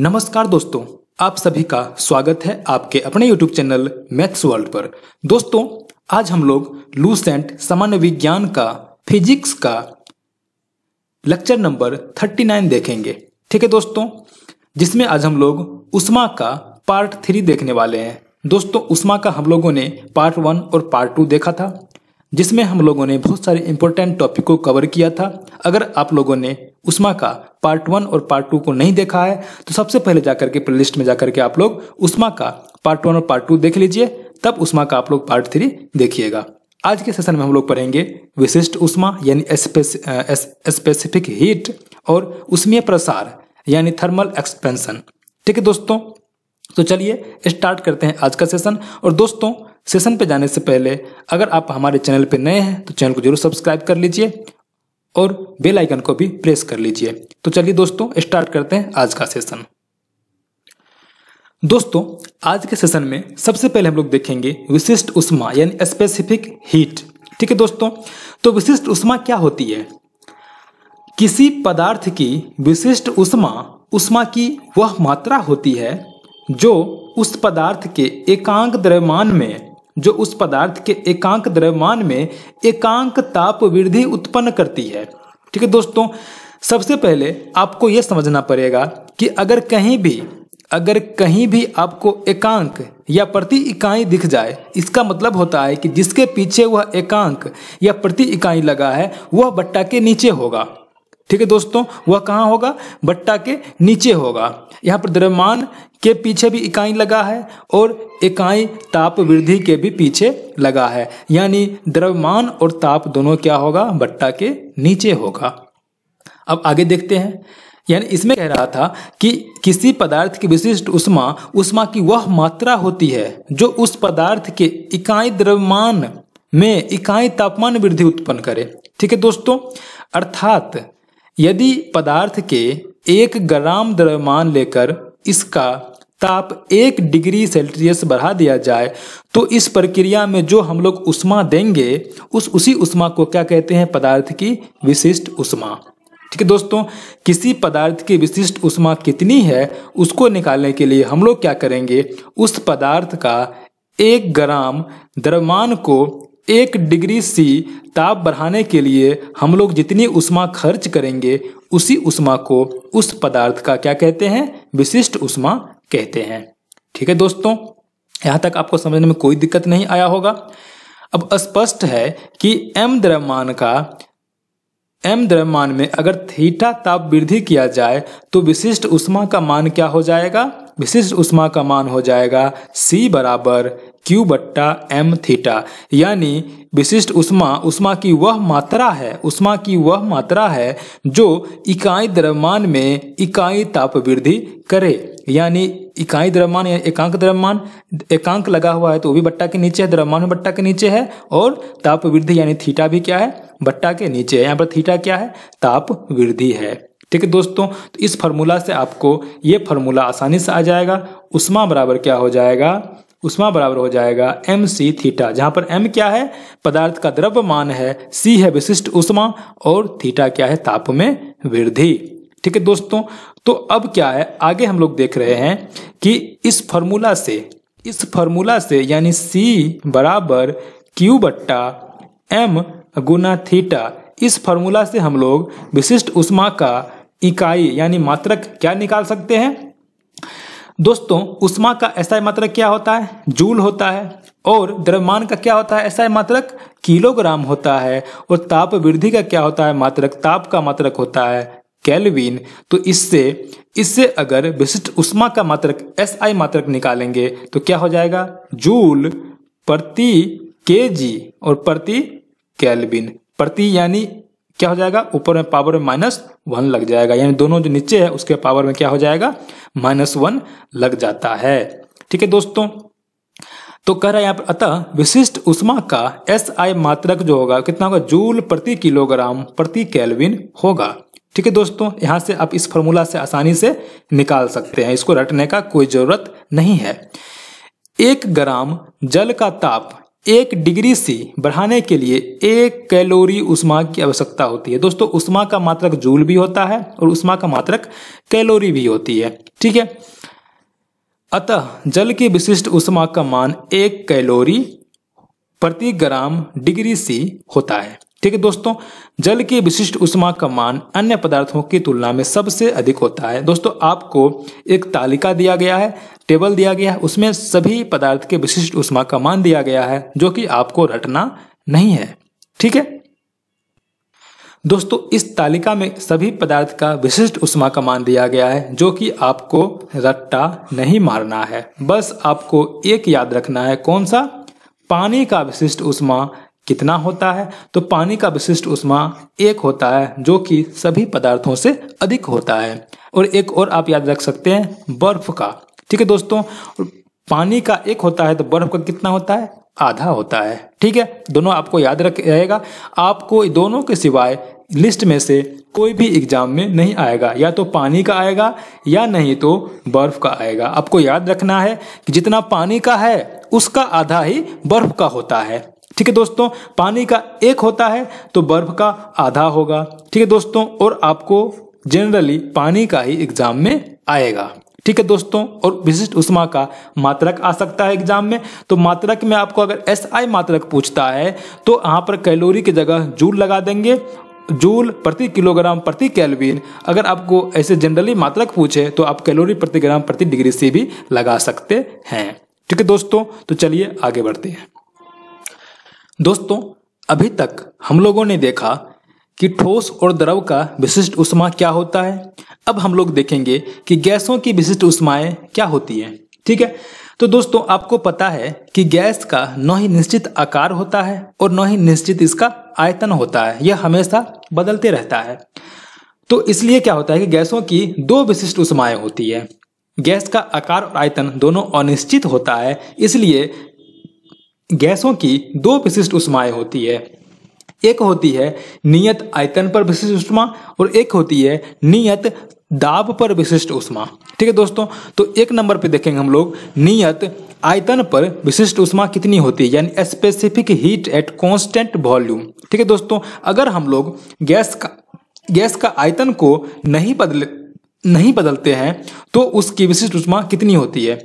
नमस्कार दोस्तों आप सभी का स्वागत है आपके अपने YouTube चैनल मैथ्स वर्ल्ड पर दोस्तों आज हम लोग लूसेंट सामान्य विज्ञान का फिजिक्स का लेक्चर नंबर 39 देखेंगे ठीक है दोस्तों जिसमें आज हम लोग उष्मा का पार्ट थ्री देखने वाले हैं दोस्तों उष्मा का हम लोगों ने पार्ट वन और पार्ट टू देखा था जिसमें हम लोगों ने बहुत सारे इंपॉर्टेंट टॉपिक को कवर किया था अगर आप लोगों ने उषमा का पार्ट वन और पार्ट टू को नहीं देखा है तो सबसे पहले जाकर के प्लेलिस्ट में जाकर के आप लोग उषमा का पार्ट वन और पार्ट टू देख लीजिए तब उषमा का आप लोग पार्ट थ्री देखिएगा आज के सेशन में हम लोग पढ़ेंगे विशिष्ट उषमा यानी स्पेसिफिक हीट और उष्मीय प्रसार यानी थर्मल एक्सपेंशन ठीक है दोस्तों तो चलिए स्टार्ट करते हैं आज का सेशन और दोस्तों सेशन पे जाने से पहले अगर आप हमारे चैनल पे नए हैं तो चैनल को जरूर सब्सक्राइब कर लीजिए और बेल आइकन को भी प्रेस कर लीजिए तो चलिए दोस्तों स्टार्ट करते हैं आज का सेशन दोस्तों आज के सेशन में सबसे पहले हम लोग देखेंगे विशिष्ट उष्मा यानी स्पेसिफिक हीट ठीक है दोस्तों तो विशिष्ट उष्मा क्या होती है किसी पदार्थ की विशिष्ट उष्मा उष्मा की वह मात्रा होती है जो उस पदार्थ के एकांक द्रव्यमान में जो उस पदार्थ के एकांक द्रव्यमान में एकांक ताप वृद्धि उत्पन्न करती है ठीक है दोस्तों सबसे पहले आपको यह समझना पड़ेगा कि अगर कहीं भी अगर कहीं भी आपको एकांक या प्रति इकाई दिख जाए इसका मतलब होता है कि जिसके पीछे वह एकांक या प्रति इकाई लगा है वह बट्टा के नीचे होगा ठीक है दोस्तों वह कहाँ होगा बट्टा के नीचे होगा यहाँ पर द्रव्यमान के पीछे भी इकाई लगा है और इकाई ताप वृद्धि के भी पीछे लगा है यानी द्रव्यमान और ताप दोनों क्या होगा बट्टा के नीचे होगा अब आगे देखते हैं यानी इसमें कह रहा था कि किसी पदार्थ की विशिष्ट उष्मा उष्मा की वह मात्रा होती है जो उस पदार्थ के इकाई द्रव्यमान में इकाई तापमान वृद्धि उत्पन्न करे ठीक है दोस्तों अर्थात यदि पदार्थ के एक ग्राम द्रव्यमान लेकर इसका ताप एक डिग्री सेल्सियस बढ़ा दिया जाए तो इस प्रक्रिया में जो हम लोग उष्मा देंगे उस उसी उष्मा को क्या कहते हैं पदार्थ की विशिष्ट उष्मा ठीक है दोस्तों किसी पदार्थ की विशिष्ट उष्मा कितनी है उसको निकालने के लिए हम लोग क्या करेंगे उस पदार्थ का एक ग्राम द्रव्यमान को एक डिग्री सी ताप बढ़ाने के लिए हम लोग जितनी उष्मा खर्च करेंगे उसी उष्मा को उस पदार्थ का क्या कहते हैं विशिष्ट उष्मा कहते हैं ठीक है दोस्तों यहां तक आपको समझने में कोई दिक्कत नहीं आया होगा अब स्पष्ट है कि एम द्रव्यमान का एम द्रव्यमान में अगर थीटा ताप वृद्धि किया जाए तो विशिष्ट उष्मा का मान क्या हो जाएगा विशिष्ट उष्मा का मान हो जाएगा सी बराबर क्यू बट्टा एम थीटा यानी विशिष्ट उष्मा उष्मा की वह मात्रा है उष्मा की वह मात्रा है जो इकाई द्रव्यमान में इकाई ताप वृद्धि करे यानी इकाई द्रव्यमान या एकांक द्रव्यमान एकांक लगा हुआ है तो वो भी बट्टा के नीचे है द्रव्यमान में बट्टा के नीचे है और ताप वृद्धि यानी थीटा भी क्या है बट्टा के नीचे है यहाँ पर थीटा क्या है ताप वृद्धि है ठीक है दोस्तों तो इस फार्मूला से आपको ये फार्मूला आसानी से आ जाएगा उष्मा बराबर क्या हो जाएगा उष्मा बराबर हो जाएगा एम सी थीटा जहां पर एम क्या है पदार्थ का द्रव्यमान है सी है विशिष्ट उष्मा और थीटा क्या है ताप में वृद्धि ठीक है दोस्तों तो अब क्या है आगे हम लोग देख रहे हैं कि इस फॉर्मूला से इस फॉर्मूला से यानी सी बराबर q बट्टा एम गुना थीटा इस फॉर्मूला से हम लोग विशिष्ट उष्मा का इकाई यानी मात्रक क्या निकाल सकते हैं दोस्तों उष्मा का ऐसा मात्रक क्या होता है जूल होता है और द्रव्यमान का क्या होता है ऐसा मात्रक किलोग्राम होता है और ताप वृद्धि का क्या होता है मात्रक ताप का मात्रक होता है कैलविन तो इससे इससे अगर विशिष्ट उष्मा का मात्रक एस आई मात्रक निकालेंगे तो क्या हो जाएगा जूल प्रति केजी और प्रति कैलविन प्रति यानी क्या हो जाएगा ऊपर में पावर में माइनस वन लग जाएगा यानी दोनों जो नीचे है उसके पावर में क्या हो जाएगा माइनस वन लग जाता है ठीक है दोस्तों तो कह रहा है यहाँ पर अतः विशिष्ट उष्मा का एस आई मात्रक जो होगा कितना होगा जूल प्रति किलोग्राम प्रति कैलविन होगा ठीक है दोस्तों यहाँ से आप इस फॉर्मूला से आसानी से निकाल सकते हैं इसको रटने का कोई जरूरत नहीं है एक ग्राम जल का ताप एक डिग्री से बढ़ाने के लिए एक कैलोरी उष्मा की आवश्यकता होती है दोस्तों उष्मा का मात्रक जूल भी होता है और उष्मा का मात्रक कैलोरी भी होती है ठीक है अतः जल की विशिष्ट उष्मा का मान एक कैलोरी प्रति ग्राम डिग्री सी होता है ठीक है दोस्तों जल की विशिष्ट उष्मा का मान अन्य पदार्थों की तुलना में सबसे अधिक होता है दोस्तों आपको एक तालिका दिया गया है टेबल दिया गया है उसमें सभी पदार्थ के विशिष्ट उष्मा का मान दिया गया है जो कि आपको रटना नहीं है ठीक है दोस्तों इस तालिका में सभी पदार्थ का विशिष्ट उष्मा का मान दिया गया है जो कि आपको रट्टा नहीं मारना है बस आपको एक याद रखना है कौन सा पानी का विशिष्ट उष्मा कितना होता है तो पानी का विशिष्ट उष्मा एक होता है जो कि सभी पदार्थों से अधिक होता है और एक और आप याद रख सकते हैं बर्फ का ठीक है दोस्तों पानी का एक होता है तो बर्फ का कितना होता है आधा होता है ठीक है दोनों आपको याद रख रहेगा आपको दोनों के सिवाय लिस्ट में से कोई भी एग्जाम में नहीं आएगा या तो पानी का आएगा या नहीं तो बर्फ का आएगा आपको याद रखना है कि जितना पानी का है उसका आधा ही बर्फ का होता है ठीक है दोस्तों पानी का एक होता है तो बर्फ का आधा होगा ठीक है दोस्तों और आपको जनरली पानी का ही एग्जाम में आएगा ठीक है दोस्तों और विशिष्ट उष्मा का मात्रक आ सकता है एग्जाम में तो मात्रक में आपको अगर एस आई मात्रक पूछता है तो यहाँ पर कैलोरी की जगह जूल लगा देंगे जूल प्रति किलोग्राम प्रति कैलविन अगर आपको ऐसे जनरली मात्रक पूछे तो आप कैलोरी प्रति ग्राम प्रति डिग्री से भी लगा सकते हैं ठीक है दोस्तों तो चलिए आगे बढ़ते हैं दोस्तों अभी तक हम लोगों ने देखा कि ठोस और द्रव का विशिष्ट उष्मा क्या होता है अब हम लोग देखेंगे कि गैसों की विशिष्ट उष्माएं क्या होती हैं ठीक है तो दोस्तों आपको पता है कि गैस का न ही निश्चित आकार होता है और न ही निश्चित इसका आयतन होता है यह हमेशा बदलते रहता है तो इसलिए क्या होता है कि गैसों की दो विशिष्ट उष्माएं होती है गैस का आकार और आयतन दोनों अनिश्चित होता है इसलिए गैसों की दो विशिष्ट उष्माएं होती है एक होती है नियत आयतन पर विशिष्ट उष्मा और एक होती है नियत दाब पर विशिष्ट उष्मा ठीक है दोस्तों तो एक नंबर पे देखेंगे हम लोग नियत आयतन पर विशिष्ट उष्मा कितनी होती है यानी specific heat at constant volume ठीक है दोस्तों अगर हम लोग गैस का गैस का आयतन को नहीं बदले नहीं बदलते हैं तो उसकी विशिष्ट उष्मा कितनी होती है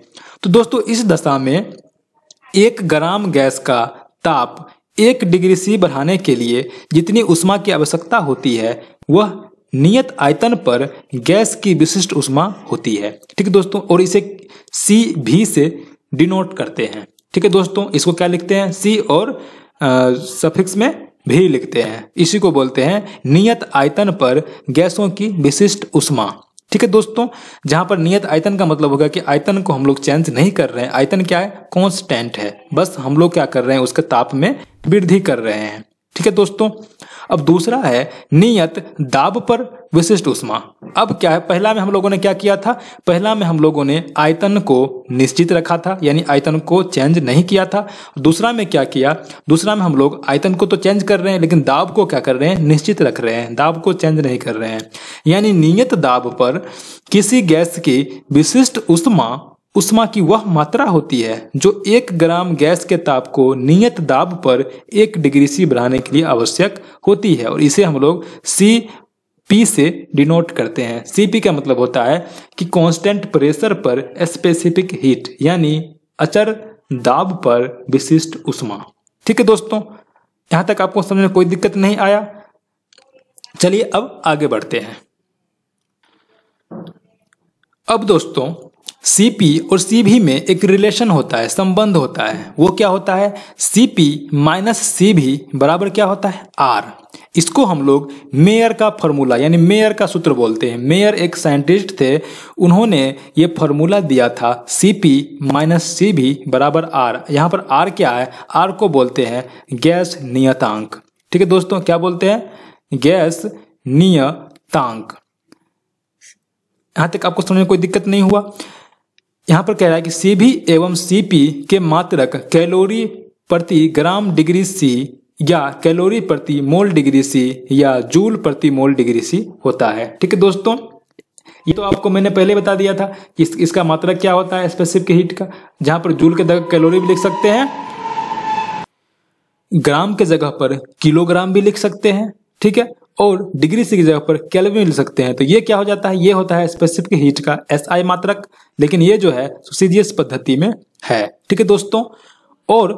तो दोस्तों इस दशा में एक ग्राम गैस का ताप एक डिग्री सी बढ़ाने के लिए जितनी उष्मा की आवश्यकता होती है वह नियत आयतन पर गैस की विशिष्ट उष्मा होती है ठीक है दोस्तों और इसे सी भी से डिनोट करते हैं ठीक है दोस्तों इसको क्या लिखते हैं सी और सफिक्स में भी लिखते हैं इसी को बोलते हैं नियत आयतन पर गैसों की विशिष्ट उष्मा ठीक है दोस्तों जहां पर नियत आयतन का मतलब होगा कि आयतन को हम लोग चेंज नहीं कर रहे हैं आयतन क्या है कॉन्स्टेंट है बस हम लोग क्या कर रहे हैं उसके ताप में वृद्धि कर रहे हैं ठीक है दोस्तों अब दूसरा है नियत दाब पर विशिष्ट उष्मा अब क्या है पहला में हम लोगों ने क्या किया था पहला में हम लोगों ने आयतन को निश्चित रखा था यानी आयतन को चेंज नहीं किया था दूसरा में क्या किया दूसरा में हम लोग आयतन को तो चेंज कर रहे हैं लेकिन दाब को क्या कर रहे हैं निश्चित रख रहे हैं दाब को चेंज नहीं कर रहे हैं यानी नियत दाब पर किसी गैस की विशिष्ट उष्मा उष्मा की वह मात्रा होती है जो एक ग्राम गैस के ताप को नियत दाब पर एक डिग्री सी बढ़ाने के लिए आवश्यक होती है और इसे हम लोग सी पी से डिनोट करते हैं सीपी का मतलब होता है कि कांस्टेंट प्रेशर पर स्पेसिफिक हीट यानी अचर दाब पर विशिष्ट उष्मा ठीक है दोस्तों यहां तक आपको समझ में कोई दिक्कत नहीं आया चलिए अब आगे बढ़ते हैं अब दोस्तों सीपी और सीबी में एक रिलेशन होता है संबंध होता है वो क्या होता है सीपी माइनस सीबी बराबर क्या होता है आर इसको हम लोग मेयर का फॉर्मूला यानी मेयर का सूत्र बोलते हैं मेयर एक साइंटिस्ट थे उन्होंने ये फॉर्मूला दिया था सी पी माइनस सी भी बराबर आर यहाँ पर आर क्या है आर को बोलते हैं गैस नियतांक ठीक है दोस्तों क्या बोलते हैं गैस नियतांक यहाँ तक आपको समझ में कोई दिक्कत नहीं हुआ यहाँ पर कह रहा है कि सी भी एवं सी पी के मात्रक कैलोरी प्रति ग्राम डिग्री सी या कैलोरी प्रति मोल डिग्री सी या जूल प्रति मोल डिग्री सी होता है ठीक है दोस्तों ये तो आपको मैंने पहले बता दिया था कि इस, इसका मात्रा क्या होता है स्पेसिफिक हीट का जहां पर जूल के जगह कैलोरी भी लिख सकते हैं ग्राम के जगह पर किलोग्राम भी लिख सकते हैं ठीक है और डिग्री सी की जगह पर कैलोरी भी लिख सकते हैं तो ये क्या हो जाता है ये होता है स्पेसिफिक हीट का एस आई मात्रक लेकिन ये जो है सीजीएस पद्धति में है ठीक है दोस्तों और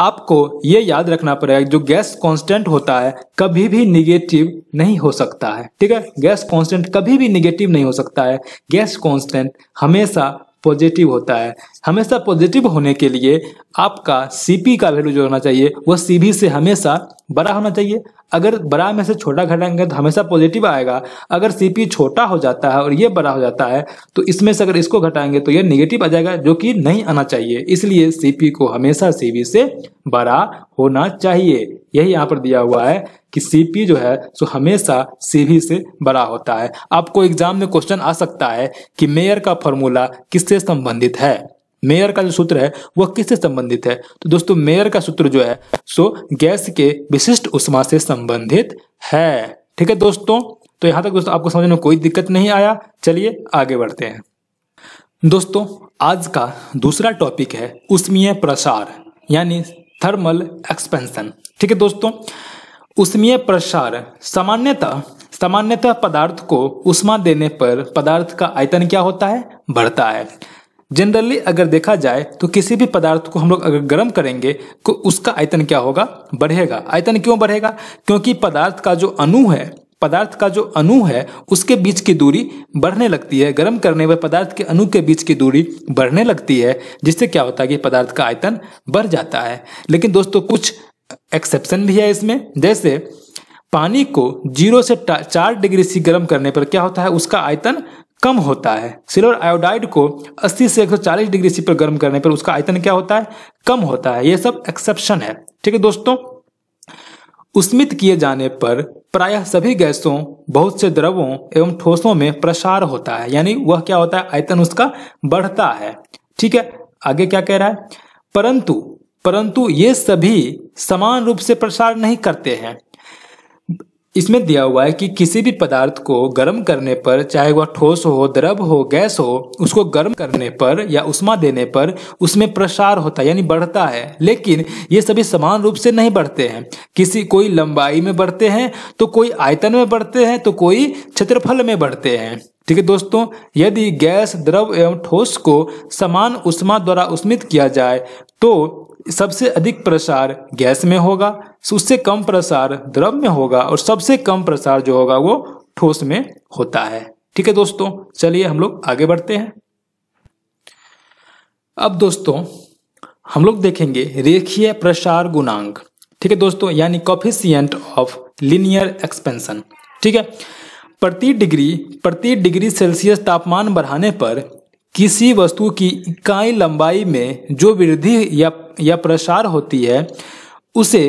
आपको ये याद रखना पड़ेगा जो गैस कांस्टेंट होता है कभी भी निगेटिव नहीं हो सकता है ठीक है गैस कांस्टेंट कभी भी निगेटिव नहीं हो सकता है गैस कांस्टेंट हमेशा पॉजिटिव होता है हमेशा पॉजिटिव होने के लिए आपका सीपी का वैल्यू जो होना चाहिए वह सीबी से हमेशा बड़ा होना चाहिए अगर बड़ा में से छोटा घटाएंगे तो हमेशा पॉजिटिव आएगा अगर सीपी छोटा हो जाता है और ये बड़ा हो जाता है तो इसमें से अगर इसको घटाएंगे तो ये निगेटिव आ जाएगा जो कि नहीं आना चाहिए इसलिए सीपी को हमेशा सीवी से बड़ा होना चाहिए यही यहाँ पर दिया हुआ है कि सीपी जो है सो हमेशा सीवी से बड़ा होता है आपको एग्जाम में क्वेश्चन आ सकता है कि मेयर का फॉर्मूला किससे संबंधित है मेयर का जो सूत्र है वह किससे संबंधित है तो दोस्तों मेयर का सूत्र जो है सो गैस के विशिष्ट उष्मा से संबंधित है ठीक है दोस्तों तो यहां तक दोस्तों आपको समझने में कोई दिक्कत नहीं आया चलिए आगे बढ़ते हैं दोस्तों आज का दूसरा टॉपिक है उष्मीय प्रसार यानी थर्मल एक्सपेंशन ठीक है दोस्तों उष्मीय प्रसार सामान्यतः सामान्यतः पदार्थ को उष्मा देने पर पदार्थ का आयतन क्या होता है बढ़ता है जनरली अगर देखा जाए तो किसी भी पदार्थ को हम लोग अगर गर्म करेंगे तो उसका आयतन क्या होगा बढ़ेगा आयतन क्यों बढ़ेगा क्योंकि पदार्थ का जो अणु है पदार्थ का जो अणु है उसके बीच की दूरी बढ़ने लगती है गर्म करने पर पदार्थ के अणु के बीच की दूरी बढ़ने लगती है जिससे क्या होता है कि पदार्थ का आयतन बढ़ जाता है लेकिन दोस्तों कुछ एक्सेप्शन भी है इसमें जैसे पानी को जीरो से चार डिग्री सी गर्म करने पर क्या होता है उसका आयतन कम होता है सिल्वर आयोडाइड को 80 से 140 डिग्री सी पर गर्म करने पर उसका आयतन क्या होता है कम होता है यह सब एक्सेप्शन है ठीक है दोस्तों उस्मित किए जाने पर प्रायः सभी गैसों बहुत से द्रवों एवं ठोसों में प्रसार होता है यानी वह क्या होता है आयतन उसका बढ़ता है ठीक है आगे क्या कह रहा है परंतु परंतु ये सभी समान रूप से प्रसार नहीं करते हैं इसमें दिया हुआ है कि किसी भी पदार्थ को गर्म करने पर चाहे वह ठोस हो द्रव हो गैस हो उसको गर्म करने पर या उष्मा देने पर उसमें प्रसार होता है यानी बढ़ता है लेकिन ये सभी समान रूप से नहीं बढ़ते हैं किसी कोई लंबाई में बढ़ते हैं तो कोई आयतन में बढ़ते हैं तो कोई क्षेत्रफल में बढ़ते हैं ठीक है दोस्तों यदि गैस द्रव एवं ठोस को समान उष्मा द्वारा उष्मित किया जाए तो सबसे अधिक प्रसार गैस में होगा उससे कम प्रसार द्रव में होगा और सबसे कम प्रसार जो होगा वो ठोस में होता है ठीक है दोस्तों चलिए हम लोग आगे बढ़ते हैं अब दोस्तों हम लोग देखेंगे रेखीय प्रसार गुणांक ठीक है दोस्तों यानी कॉफिशियंट ऑफ लिनियर एक्सपेंशन ठीक है प्रति डिग्री प्रति डिग्री सेल्सियस तापमान बढ़ाने पर किसी वस्तु की इकाई लंबाई में जो वृद्धि या या प्रसार होती है उसे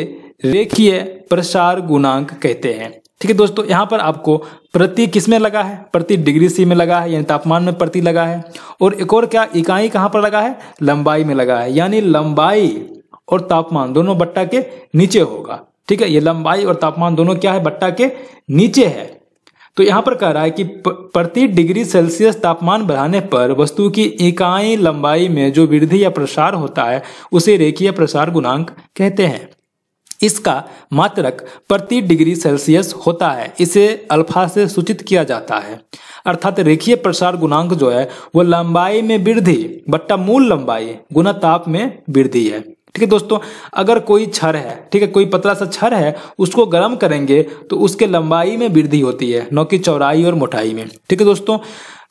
रेखीय प्रसार गुणांक कहते हैं ठीक है दोस्तों यहाँ पर आपको प्रति किस में लगा है प्रति डिग्री सी में लगा है यानी तापमान में प्रति लगा है और एक और क्या इकाई कहाँ पर लगा है लंबाई में लगा है यानी लंबाई और तापमान दोनों बट्टा के नीचे होगा ठीक है ये लंबाई और तापमान दोनों क्या है बट्टा के नीचे है तो यहाँ पर कह रहा है कि प्रति डिग्री सेल्सियस तापमान बढ़ाने पर वस्तु की इकाई लंबाई में जो वृद्धि या प्रसार होता है उसे रेखीय प्रसार गुणांक कहते हैं इसका मात्रक प्रति डिग्री सेल्सियस होता है इसे अल्फा से सूचित किया जाता है अर्थात रेखीय प्रसार गुणांक जो है वह लंबाई में वृद्धि बट्टा मूल लंबाई गुना ताप में वृद्धि है ठीक है दोस्तों अगर कोई छर है ठीक है कोई पतला सा छर है उसको गर्म करेंगे तो उसके लंबाई में वृद्धि होती है न कि चौड़ाई और मोटाई में ठीक है दोस्तों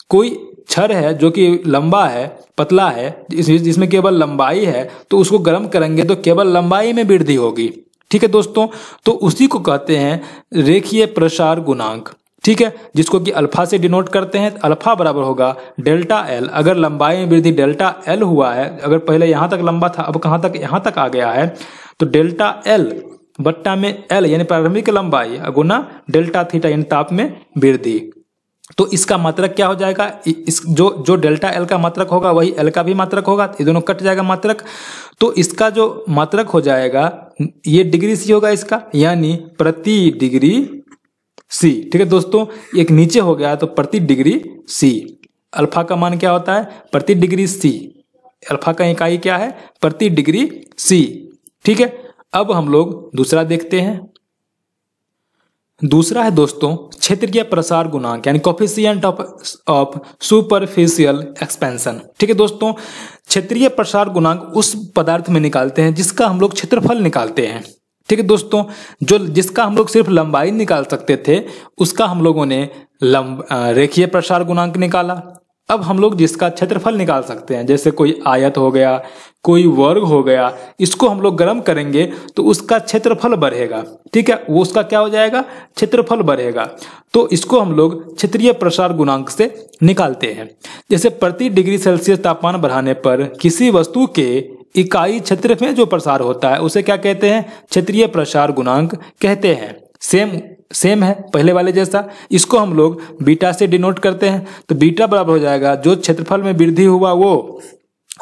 कोई छर है जो कि लंबा है पतला है जिसमें केवल लंबाई है तो उसको गर्म करेंगे तो केवल लंबाई में वृद्धि होगी ठीक है दोस्तों तो उसी को कहते हैं रेखीय प्रसार गुणांक ठीक है जिसको कि अल्फा से डिनोट करते हैं अल्फा बराबर होगा डेल्टा एल अगर लंबाई में वृद्धि डेल्टा एल हुआ है अगर पहले यहाँ तक लंबा था अब कहाँ तक यहाँ तक आ गया है तो डेल्टा एल बट्टा में एल यानी प्रारंभिक लंबाई गुना डेल्टा थीटा यानी ताप में वृद्धि तो इसका मात्रक क्या हो जाएगा इस जो जो डेल्टा एल का मात्रक होगा वही एल का भी मात्रक होगा ये दोनों कट जाएगा मात्रक तो इसका जो मात्रक हो जाएगा ये डिग्री सी होगा इसका यानी प्रति डिग्री सी ठीक है दोस्तों एक नीचे हो गया तो प्रति डिग्री सी अल्फा का मान क्या होता है प्रति डिग्री सी अल्फा का इकाई क्या है प्रति डिग्री सी ठीक है अब हम लोग दूसरा देखते हैं दूसरा है दोस्तों क्षेत्रीय प्रसार गुणांक यानी coefficient of of superficial expansion ठीक है दोस्तों क्षेत्रीय प्रसार गुणांक उस पदार्थ में निकालते हैं जिसका हम लोग क्षेत्रफल निकालते हैं ठीक है दोस्तों जो जिसका हम लोग सिर्फ लंबाई निकाल सकते थे उसका हम लोगों ने लंब रेखीय प्रसार गुणांक निकाला अब हम लोग जिसका क्षेत्रफल निकाल सकते हैं जैसे कोई आयत हो गया कोई वर्ग हो गया इसको हम लोग गर्म करेंगे तो उसका क्षेत्रफल बढ़ेगा ठीक है वो उसका क्या हो जाएगा क्षेत्रफल बढ़ेगा तो इसको हम लोग क्षेत्रीय प्रसार गुणांक से निकालते हैं जैसे प्रति डिग्री सेल्सियस तापमान बढ़ाने पर किसी वस्तु के इकाई क्षेत्र में जो प्रसार होता है उसे क्या कहते हैं क्षेत्रीय प्रसार गुणांक कहते हैं सेम सेम है पहले वाले जैसा इसको हम लोग बीटा से डिनोट करते हैं तो बीटा बराबर हो जाएगा जो क्षेत्रफल में वृद्धि हुआ वो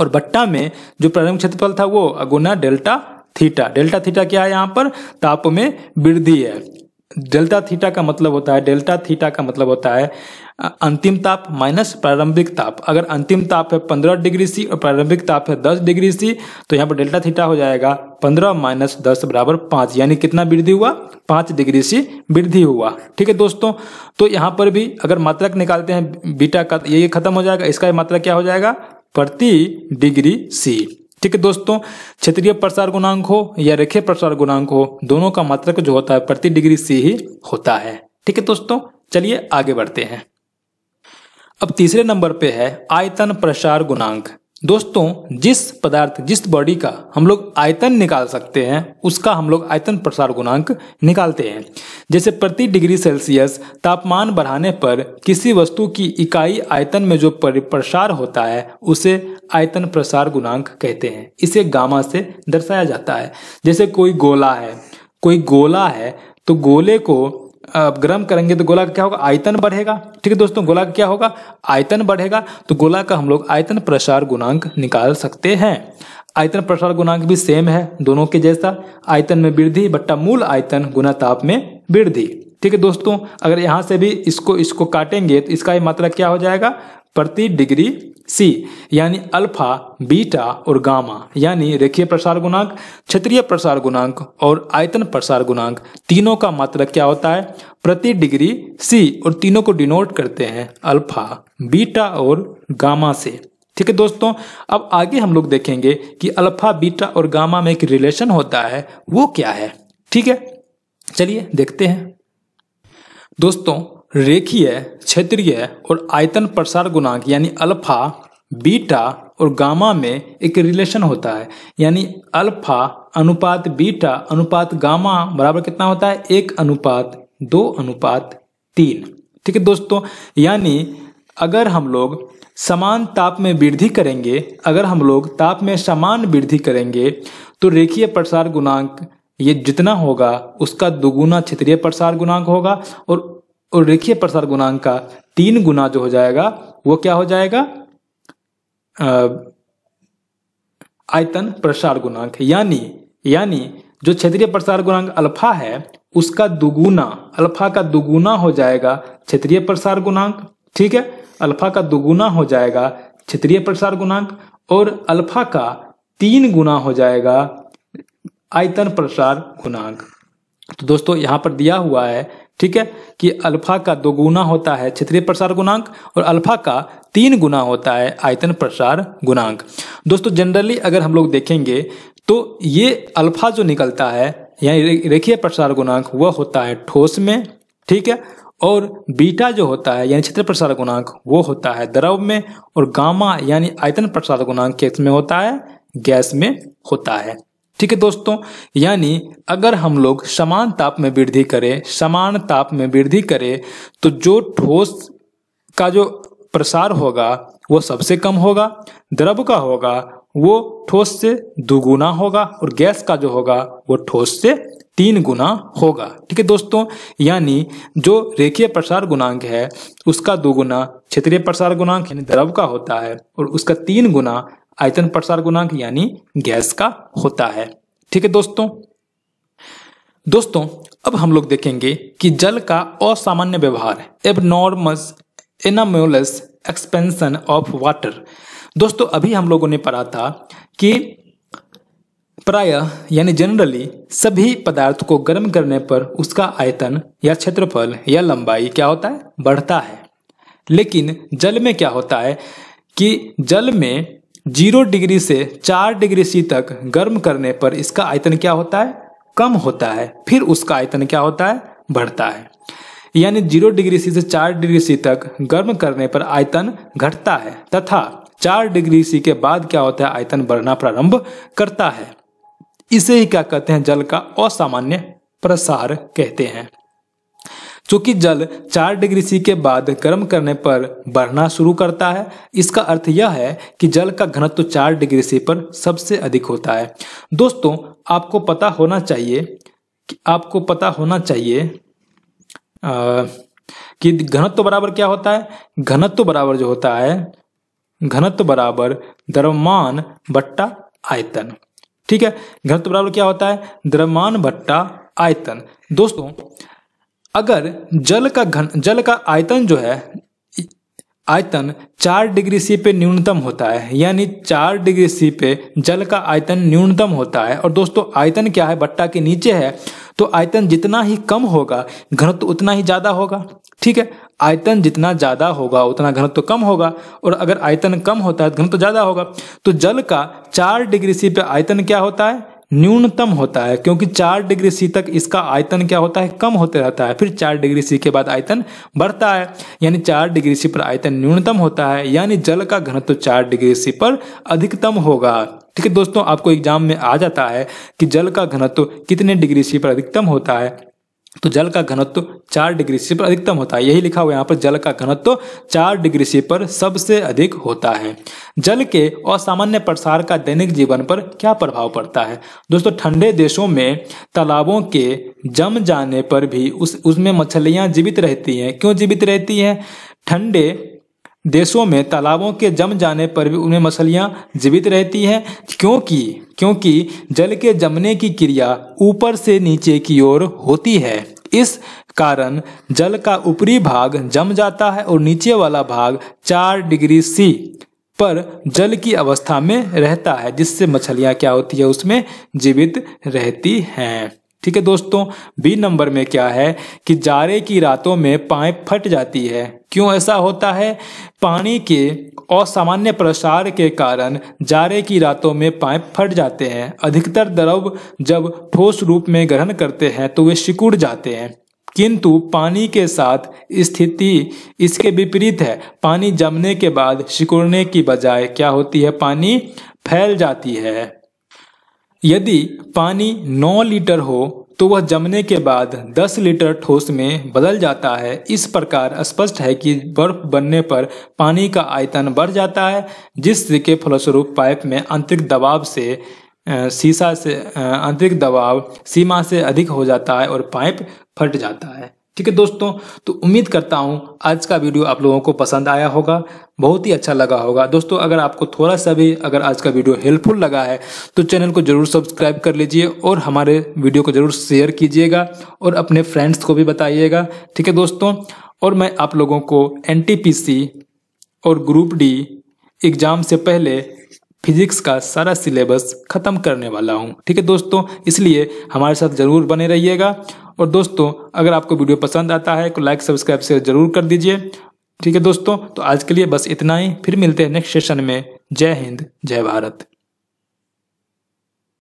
और बट्टा में जो प्रारंभिक क्षेत्रफल था वो अगुना डेल्टा थीटा डेल्टा थीटा क्या है यहाँ पर ताप में वृद्धि है डेल्टा थीटा का मतलब होता है डेल्टा थीटा का मतलब होता है अंतिम ताप माइनस प्रारंभिक ताप अगर अंतिम ताप है पंद्रह डिग्री सी और प्रारंभिक ताप है दस डिग्री सी तो यहाँ पर डेल्टा थीटा हो जाएगा पंद्रह माइनस दस बराबर पाँच यानी कितना वृद्धि हुआ पाँच डिग्री सी वृद्धि हुआ ठीक है दोस्तों तो यहाँ पर भी अगर मात्रक निकालते हैं बीटा का ये खत्म हो जाएगा इसका मात्रा क्या हो जाएगा प्रति डिग्री सी ठीक है दोस्तों क्षेत्रीय प्रसार गुणांक हो या रेखीय प्रसार गुणांक हो दोनों का मात्रक जो होता है प्रति डिग्री से ही होता है ठीक है दोस्तों चलिए आगे बढ़ते हैं अब तीसरे नंबर पे है आयतन प्रसार गुणांक दोस्तों जिस पदार्थ जिस बॉडी का हम लोग आयतन निकाल सकते हैं उसका हम लोग आयतन प्रसार गुणांक निकालते हैं जैसे प्रति डिग्री सेल्सियस तापमान बढ़ाने पर किसी वस्तु की इकाई आयतन में जो प्रसार होता है उसे आयतन प्रसार गुणांक कहते हैं इसे गामा से दर्शाया जाता है जैसे कोई गोला है कोई गोला है तो गोले को गर्म करेंगे तो गोला का क्या होगा आयतन बढ़ेगा ठीक है दोस्तों गोला का क्या होगा आयतन बढ़ेगा तो गोला का हम लोग आयतन प्रसार गुणांक निकाल सकते हैं आयतन प्रसार गुणांक भी सेम है दोनों के जैसा आयतन में वृद्धि बट्टा मूल आयतन गुना ताप में वृद्धि ठीक है दोस्तों अगर यहाँ से भी इसको इसको काटेंगे तो इसका मात्रा क्या हो जाएगा प्रति डिग्री सी यानी अल्फा बीटा और गामा यानी रेखीय प्रसार गुणांक क्षेत्रीय प्रसार गुणांक और आयतन प्रसार गुणांक तीनों का मात्रक क्या होता है प्रति डिग्री सी और तीनों को डिनोट करते हैं अल्फा बीटा और गामा से ठीक है दोस्तों अब आगे हम लोग देखेंगे कि अल्फा बीटा और गामा में एक रिलेशन होता है वो क्या है ठीक है चलिए देखते हैं दोस्तों रेखीय क्षेत्रीय और आयतन प्रसार गुणांक यानी अल्फा बीटा और गामा में एक रिलेशन होता है यानी अल्फा अनुपात बीटा अनुपात गामा बराबर कितना होता है एक अनुपात दो अनुपात तीन ठीक है दोस्तों यानी अगर हम लोग समान ताप में वृद्धि करेंगे अगर हम लोग ताप में समान वृद्धि करेंगे तो रेखीय प्रसार गुणांक ये जितना होगा उसका दुगुना क्षेत्रीय प्रसार गुणांक होगा और और रेखीय प्रसार गुणांक का तीन गुना जो हो जाएगा वो क्या हो जाएगा आयतन प्रसार गुणांक यानी यानी जो क्षेत्रीय प्रसार गुणांक अल्फा है उसका दुगुना अल्फा का दुगुना हो जाएगा क्षेत्रीय प्रसार गुणांक ठीक है अल्फा का दुगुना हो जाएगा क्षेत्रीय प्रसार गुणांक और अल्फा का तीन गुना हो जाएगा आयतन प्रसार गुणांक तो दोस्तों यहां पर दिया हुआ है ठीक है कि अल्फा का दो गुना होता है क्षेत्रीय प्रसार गुणांक और अल्फा का तीन गुना होता है आयतन प्रसार गुणांक दोस्तों जनरली अगर हम लोग देखेंगे तो ये अल्फा जो निकलता है यानी रेखीय प्रसार गुणांक वह होता है ठोस में ठीक है और बीटा जो होता है यानी क्षेत्र प्रसार गुणांक वो होता है द्रव में और गामा यानी आयतन प्रसार गुणांक में होता है गैस में होता है ठीक है दोस्तों यानी अगर हम लोग समान ताप में वृद्धि करें समान ताप में वृद्धि करें तो जो ठोस का जो प्रसार होगा वो सबसे कम होगा द्रव का होगा वो ठोस से दुगुना होगा और गैस का जो होगा वो ठोस से तीन गुना होगा ठीक है दोस्तों यानी जो रेखीय प्रसार गुणांक है उसका दुगुना क्षेत्रीय प्रसार गुणांक यानी द्रव का होता है और उसका तीन गुना आयतन प्रसार गुणांक यानी गैस का होता है ठीक है दोस्तों दोस्तों अब हम लोग देखेंगे कि जल का असामान्य व्यवहार एबनॉर्मस एनामोलस एक्सपेंशन ऑफ वाटर दोस्तों अभी हम लोगों ने पढ़ा था कि प्रायः यानी जनरली सभी पदार्थ को गर्म करने पर उसका आयतन या क्षेत्रफल या लंबाई क्या होता है बढ़ता है लेकिन जल में क्या होता है कि जल में जीरो डिग्री से चार डिग्री सी तक गर्म करने पर इसका आयतन क्या होता है कम होता है फिर उसका आयतन क्या होता है बढ़ता है यानी जीरो डिग्री सी से चार डिग्री सी तक गर्म करने पर आयतन घटता है तथा चार डिग्री सी के बाद क्या होता है आयतन बढ़ना प्रारंभ करता है इसे ही क्या कहते हैं जल का असामान्य प्रसार कहते हैं चूंकि जल चार डिग्री सी के बाद गर्म करने पर बढ़ना शुरू करता है इसका अर्थ यह है कि जल का घनत्व चार डिग्री सी पर सबसे अधिक होता है दोस्तों आपको पता होना चाहिए कि आपको पता होना चाहिए आ, कि घनत्व बराबर क्या होता है घनत्व बराबर जो होता है घनत्व बराबर द्रव्यमान बट्टा आयतन ठीक है घनत्व बराबर क्या होता है द्रव्यमान बट्टा आयतन दोस्तों अगर जल का घन जल का आयतन जो है आयतन चार डिग्री सी पे न्यूनतम होता है यानी चार डिग्री सी पे जल का आयतन न्यूनतम होता है और दोस्तों आयतन क्या है बट्टा के नीचे है तो आयतन जितना ही कम होगा घनत्व उतना ही ज़्यादा होगा ठीक है आयतन जितना ज़्यादा होगा उतना घनत्व कम होगा और अगर आयतन कम होता है तो घनत्व ज़्यादा होगा तो जल का चार डिग्री सी पे आयतन क्या होता है न्यूनतम होता है क्योंकि चार डिग्री सी तक इसका आयतन क्या होता है कम होते रहता है फिर चार डिग्री सी के बाद आयतन बढ़ता है यानी चार डिग्री सी पर आयतन न्यूनतम होता है यानी जल का घनत्व चार डिग्री सी पर अधिकतम होगा ठीक है दोस्तों आपको एग्जाम में आ जाता है कि जल का घनत्व कितने डिग्री सी पर अधिकतम होता है तो जल का घनत्व चार डिग्री सी पर अधिकतम होता है यही लिखा हुआ यहाँ पर जल का घनत्व चार डिग्री सी पर सबसे अधिक होता है जल के असामान्य प्रसार का दैनिक जीवन पर क्या प्रभाव पड़ता है दोस्तों ठंडे देशों में तालाबों के जम जाने पर भी उस उसमें मछलियाँ जीवित रहती हैं क्यों जीवित रहती हैं ठंडे देशों में तालाबों के जम जाने पर भी उनमें मछलियाँ जीवित रहती हैं क्योंकि क्योंकि जल के जमने की क्रिया ऊपर से नीचे की ओर होती है इस कारण जल का ऊपरी भाग जम जाता है और नीचे वाला भाग चार डिग्री सी पर जल की अवस्था में रहता है जिससे मछलियाँ क्या होती है उसमें जीवित रहती हैं ठीक है दोस्तों बी नंबर में क्या है कि जारे की रातों में पाइप फट जाती है क्यों ऐसा होता है पानी के असामान्य प्रसार के कारण जारे की रातों में पाइप फट जाते हैं अधिकतर द्रव जब ठोस रूप में ग्रहण करते हैं तो वे सिकुड़ जाते हैं किंतु पानी के साथ स्थिति इसके विपरीत है पानी जमने के बाद सिकुड़ने की बजाय क्या होती है पानी फैल जाती है यदि पानी 9 लीटर हो तो वह जमने के बाद 10 लीटर ठोस में बदल जाता है इस प्रकार स्पष्ट है कि बर्फ बनने पर पानी का आयतन बढ़ जाता है जिसके फलस्वरूप पाइप में आंतरिक दबाव से शीशा से आंतरिक दबाव सीमा से अधिक हो जाता है और पाइप फट जाता है ठीक है दोस्तों तो उम्मीद करता हूँ आज का वीडियो आप लोगों को पसंद आया होगा बहुत ही अच्छा लगा होगा दोस्तों अगर आपको थोड़ा सा भी अगर आज का वीडियो हेल्पफुल लगा है तो चैनल को जरूर सब्सक्राइब कर लीजिए और हमारे वीडियो को जरूर शेयर कीजिएगा और अपने फ्रेंड्स को भी बताइएगा ठीक है दोस्तों और मैं आप लोगों को एन और ग्रुप डी एग्जाम से पहले फिजिक्स का सारा सिलेबस खत्म करने वाला हूँ ठीक है दोस्तों इसलिए हमारे साथ जरूर बने रहिएगा और दोस्तों अगर आपको वीडियो पसंद आता है तो लाइक सब्सक्राइब शेयर जरूर कर दीजिए ठीक है दोस्तों तो आज के लिए बस इतना ही फिर मिलते हैं नेक्स्ट सेशन में जय हिंद जय भारत